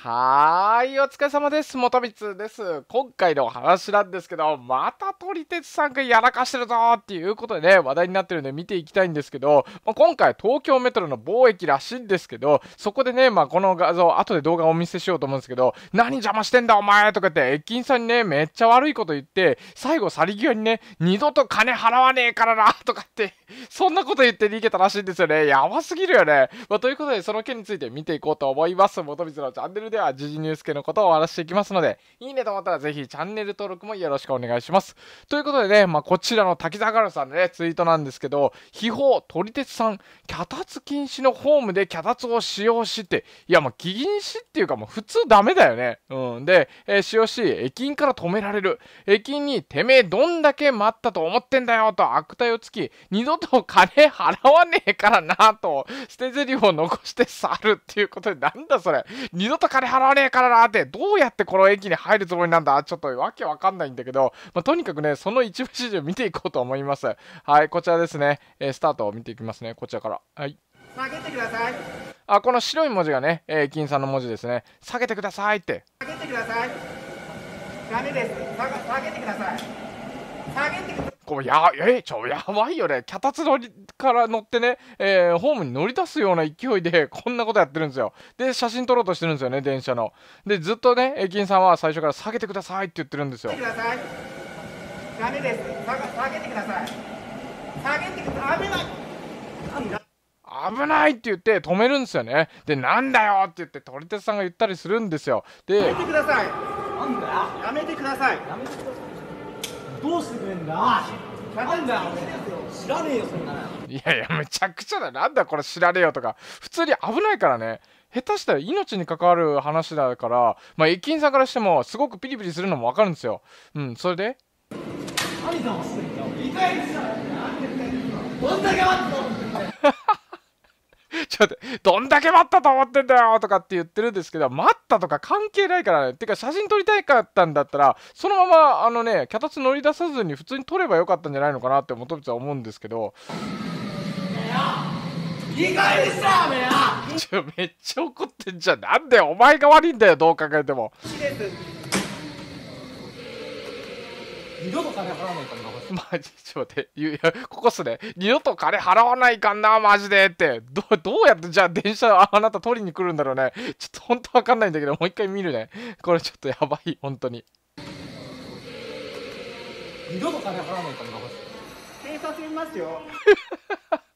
はーい、お疲れ様です。元光です。今回のお話なんですけど、また撮り鉄さんがやらかしてるぞっていうことでね、話題になってるんで見ていきたいんですけど、まあ、今回東京メトロの貿易らしいんですけど、そこでね、まあ、この画像、後で動画をお見せしようと思うんですけど、何邪魔してんだお前とかって駅員さんにね、めっちゃ悪いこと言って、最後去り際にね、二度と金払わねえからなとかってそんなこと言って逃げたらしいんですよね。やばすぎるよね。まあ、ということで、その件について見ていこうと思います。元光のチャンネルルでは時事ニュース系のことをお話していきますので、いいねと思ったらぜひチャンネル登録もよろしくお願いします。ということでね、まあ、こちらの滝沢カルさんのね、ツイートなんですけど、秘宝、撮り鉄さん、脚立禁止のホームで脚立を使用しって、いや、もう、禁止っていうかもう普通ダメだよね。うん。で、えー、使用し、駅員から止められる。駅員に、てめえどんだけ待ったと思ってんだよと悪態をつき、二度と金払わねえからなと、捨て台詞を残して去るっていうことで、なんだそれ。二度と金金払わねえからなって、どうやってこの駅に入るつもりなんだちょっとわけわかんないんだけど、まあ、とにかくね、その一部始終見ていこうと思います。はい、こちらですね。えー、スタートを見ていきますね。こちらから。はい。下げてください。あ、この白い文字がね、えー、さんの文字ですね。下げてくださいって。下げてください。ダメです。下げてください。下げてください。こうや、えー、ちょ、やばいよね。脚立乗りから乗ってね、えー、ホームに乗り出すような勢いで、こんなことやってるんですよ。で、写真撮ろうとしてるんですよね、電車の。で、ずっとね、駅員さんは最初から下げてくださいって言ってるんですよ。下げてください。ダメです。下げてください。下げてください。危ない。危ないって言って止めるんですよね。で、なんだよって言って撮り鉄さんが言ったりするんですよ。で、やめてください。なんだやめてください。やめてください。どうしてくれんだなんだ知らねえよそんないやいやめちゃくちゃだなんだこれ知らねえよとか普通に危ないからね下手したら命に関わる話だから、まあ、駅員さんからしてもすごくピリピリするのも分かるんですようんそれで何騙してんだお前だけ待って ちょっと、どんだけ待ったと思ってんだよとかって言ってるんですけど、待ったとか関係ないからね。てか、写真撮りたかったんだったら、そのまま、あのね、脚立乗り出さずに普通に撮ればよかったんじゃないのかなって元光は思うんですけど。いいめっちゃ怒ってんじゃん。なんでお前が悪いんだよ、どう考えても。二度と金払わないかんな、マジ、ちょっと待って、いや、ここっすね。二度と金払わないかんな、マジでって。ど、どうやって、じゃあ電車、あなた取りに来るんだろうね。ちょっと本当わかんないんだけど、もう一回見るね。これちょっとやばい、本当に。二度と金払わないかんな、これ。警察いますよ。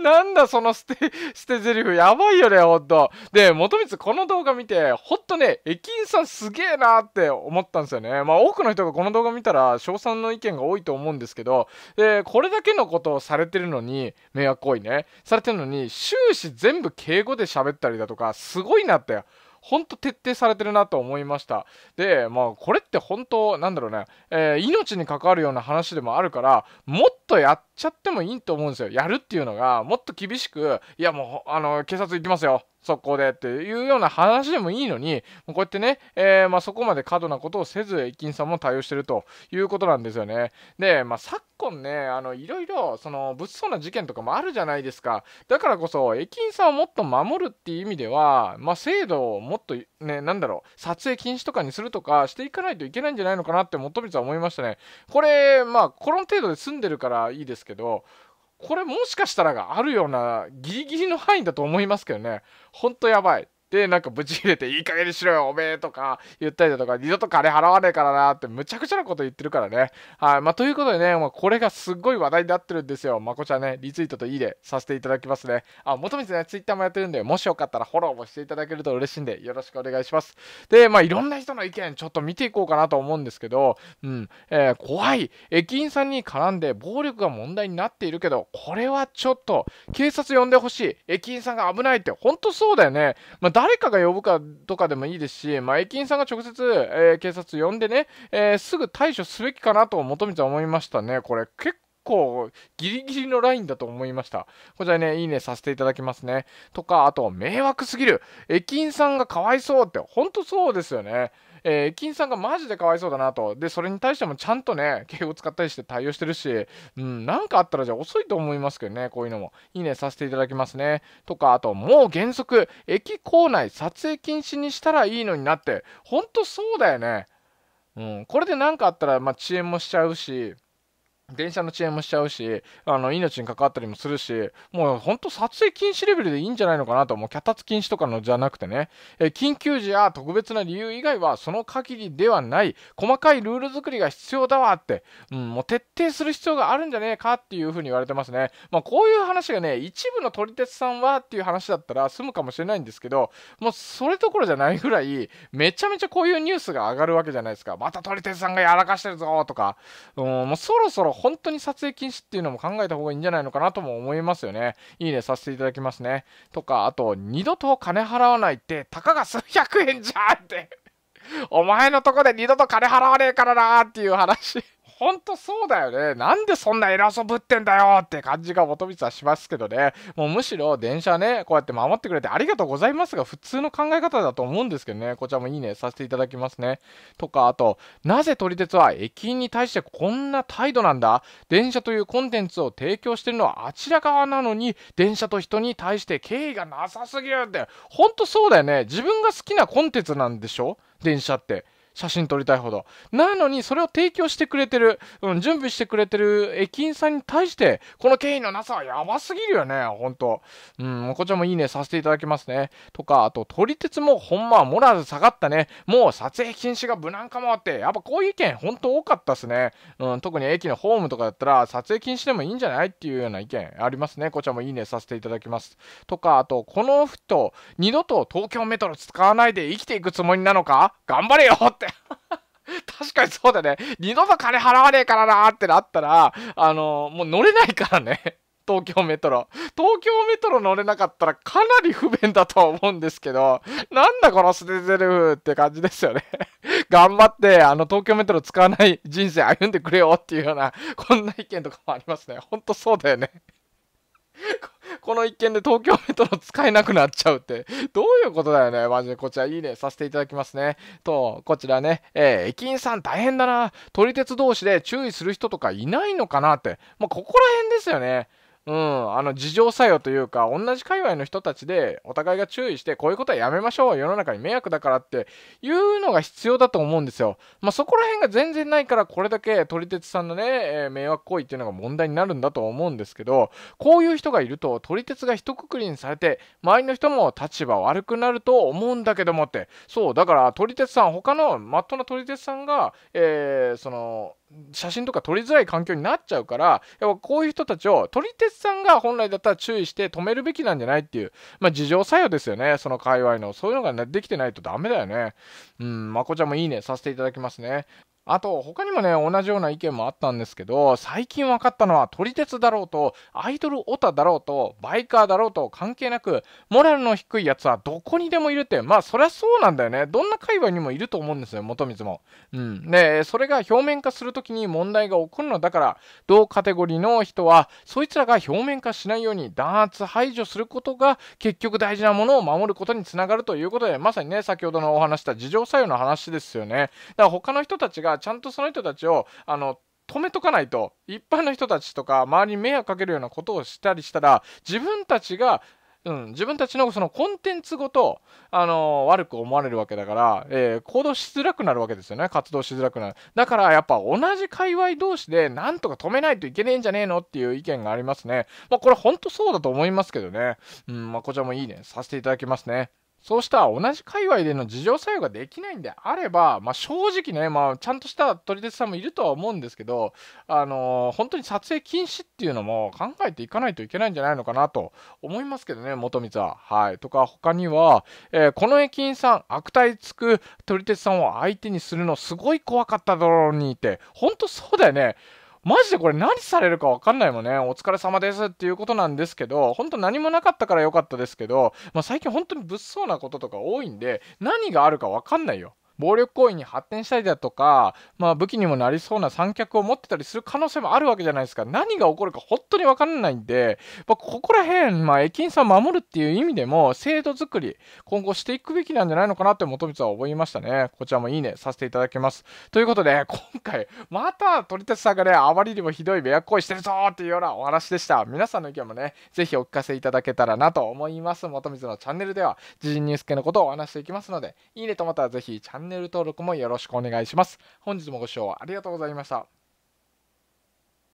なんだその捨て、捨て台詞やばいよね、ほんと。で、元光この動画見て、ほんとね、駅員さんすげえなーって思ったんですよね。まあ多くの人がこの動画見たら、賞賛の意見が多いと思うんですけど、で、これだけのことをされてるのに、迷惑行為ね、されてるのに、終始全部敬語で喋ったりだとか、すごいなって。本当徹底されてるなと思いました。で、まあ、これって本当、なんだろうね、えー、命に関わるような話でもあるから、もっとやっちゃってもいいと思うんですよ。やるっていうのが、もっと厳しく、いや、もう、あの、警察行きますよ。そこでっていうような話でもいいのに、こうやってね、えー、まあ、そこまで過度なことをせず、駅員さんも対応してるということなんですよね。で、まあ、昨今ね、あの、いろいろ、その、物騒な事件とかもあるじゃないですか。だからこそ、駅員さんをもっと守るっていう意味では、まあ、制度をもっと、ね、なんだろう、撮影禁止とかにするとかしていかないといけないんじゃないのかなって、元光は思いましたね。これ、まあ、この程度で済んでるからいいですけど、これもしかしたらがあるようなギリギリの範囲だと思いますけどね。ほんとやばい。で、なんかブチ切れて、いい加減にしろよ、おめえとか言ったりだとか、二度と金払わねえからなって、むちゃくちゃなこと言ってるからね。はい。まあ、ということでね、まあ、これがすっごい話題になってるんですよ。まこちゃんね、リツイートといいでさせていただきますね。あ、もとみつね、ツイッターもやってるんで、もしよかったらフォローもしていただけると嬉しいんで、よろしくお願いします。で、まあ、いろんな人の意見、ちょっと見ていこうかなと思うんですけど、うん、えー、怖い。駅員さんに絡んで暴力が問題になっているけど、これはちょっと、警察呼んでほしい。駅員さんが危ないって、ほんとそうだよね。まあ誰かが呼ぶかとかでもいいですし、まあ、駅員さんが直接、えー、警察呼んでね、えー、すぐ対処すべきかなと元めは思いましたね。これ結構ギリギリのラインだと思いました。こちらね、いいねさせていただきますね。とか、あと、迷惑すぎる。駅員さんがかわいそうって、ほんとそうですよね。えー、金さんがマジでかわいそうだなと。で、それに対してもちゃんとね、敬語使ったりして対応してるし、うん、なんかあったらじゃあ遅いと思いますけどね、こういうのも。いいねさせていただきますね。とか、あと、もう原則、駅構内撮影禁止にしたらいいのになって、ほんとそうだよね。うん、これで何かあったら、まあ、遅延もしちゃうし、電車の遅延もしちゃうし、あの命に関わったりもするし、もうほんと撮影禁止レベルでいいんじゃないのかなと、もう脚立禁止とかのじゃなくてね、え緊急時や特別な理由以外はその限りではない、細かいルール作りが必要だわって、うん、もう徹底する必要があるんじゃねえかっていうふうに言われてますね。まあ、こういう話がね、一部の撮り鉄さんはっていう話だったら済むかもしれないんですけど、もうそれどころじゃないぐらい、めちゃめちゃこういうニュースが上がるわけじゃないですか。また撮り鉄さんがやらかしてるぞとか、うん、もうそろそろ本当に撮影禁止っていうのも考えた方がいいんじゃないのかなとも思いますよね。いいねさせていただきますね。とか、あと、二度と金払わないって、たかが数百円じゃんってお前のとこで二度と金払わねえからなーっていう話ほんとそうだよね。なんでそんな偉そうぶってんだよって感じが元光はしますけどね。もうむしろ電車ね、こうやって守ってくれてありがとうございますが、普通の考え方だと思うんですけどね。こちらもいいね、させていただきますね。とか、あと、なぜ撮り鉄は駅員に対してこんな態度なんだ電車というコンテンツを提供してるのはあちら側なのに、電車と人に対して敬意がなさすぎるって。ほんとそうだよね。自分が好きなコンテンツなんでしょ電車って。写真撮りたいほどなのにそれを提供してくれてる、うん、準備してくれてる駅員さんに対してこの経緯のなさはやばすぎるよねほんとうんこちらもいいねさせていただきますねとかあと撮り鉄もほんまはモラル下がったねもう撮影禁止が無難かもってやっぱこういう意見ほんと多かったっすね、うん、特に駅のホームとかだったら撮影禁止でもいいんじゃないっていうような意見ありますねこちらもいいねさせていただきますとかあとこのと、二度と東京メトロ使わないで生きていくつもりなのか頑張れよって 確かにそうだね。二度と金払わねえからなーってなったら、あのー、もう乗れないからね。東京メトロ。東京メトロ乗れなかったらかなり不便だとは思うんですけど、なんだこのスてゼルフって感じですよね。頑張って、あの、東京メトロ使わない人生歩んでくれよっていうような、こんな意見とかもありますね。ほんとそうだよね。この一件で東京メトロ使えなくなっちゃうって、どういうことだよね、マジで。こちらいいね、させていただきますね。と、こちらね、えー、駅員さん大変だな。撮り鉄同士で注意する人とかいないのかなって。もうここら辺ですよね。うん、あの自浄作用というか同じ界隈の人たちでお互いが注意してこういうことはやめましょう世の中に迷惑だからっていうのが必要だと思うんですよ。まあ、そこら辺が全然ないからこれだけ撮り鉄さんのね、えー、迷惑行為っていうのが問題になるんだと思うんですけどこういう人がいると撮り鉄が一括りにされて周りの人も立場悪くなると思うんだけどもってそうだから撮り鉄さん他のまっとうな撮り鉄さんが、えー、その写真とか撮りづらい環境になっちゃうからやっぱこういう人たちを撮り鉄さんが本来だったら注意して止めるべきなんじゃないっていう、まあ、事情作用ですよねその界隈のそういうのが、できてないとダメだよねうんまこちゃんもいいねさせていただきますねあと、他にもね、同じような意見もあったんですけど、最近分かったのは、撮り鉄だろうと、アイドルオタだろうと、バイカーだろうと、関係なく、モラルの低いやつはどこにでもいるって、まあ、そりゃそうなんだよね。どんな界隈にもいると思うんですよ、元水も。うん。で、それが表面化するときに問題が起こるのだから、同カテゴリーの人は、そいつらが表面化しないように弾圧排除することが、結局大事なものを守ることにつながるということで、まさにね、先ほどのお話した自浄作用の話ですよね。だから他の人たちががちゃんとその人たちをあの止めとかないと一般の人たちとか周りに迷惑かけるようなことをしたりしたら自分たちがうん、自分たちのそのコンテンツごと、あのー、悪く思われるわけだから、えー、行動しづらくなるわけですよね。活動しづらくなる。だからやっぱ同じ界隈同士でなんとか止めないといけねえんじゃねえのっていう意見がありますね。まあこれほんとそうだと思いますけどね。うん、まあこちらもいいね。させていただきますね。そうした同じ界隈での事情作用ができないんであれば、まあ、正直ね、まあ、ちゃんとした撮り鉄さんもいるとは思うんですけど、あのー、本当に撮影禁止っていうのも考えていかないといけないんじゃないのかなと思いますけどね、元光は。はい。とか、他には、えー、この駅員さん、悪態つく撮り鉄さんを相手にするのすごい怖かっただろうにって、本当そうだよね。マジでこれ何されるか分かんないもんね。お疲れ様ですっていうことなんですけど、ほんと何もなかったから良かったですけど、まあ、最近本当に物騒なこととか多いんで、何があるか分かんないよ。暴力行為に発展したりだとか、まあ、武器にもなりそうな三脚を持ってたりする可能性もあるわけじゃないですか何が起こるか本当に分からないんで、まあ、ここら辺、まあ、駅員さんを守るっていう意味でも制度づくり今後していくべきなんじゃないのかなって元光は思いましたねこちらもいいねさせていただきますということで今回また取立鉄さんがねあまりにもひどい迷惑行為してるぞっていうようなお話でした皆さんの意見もねぜひお聞かせいただけたらなと思います元光のチャンネルでは時事ニュース系のことをお話していきますのでいいねと思ったらぜひチャンネルネル登録もよろしくお願いします。本日もご視聴ありがとうございました。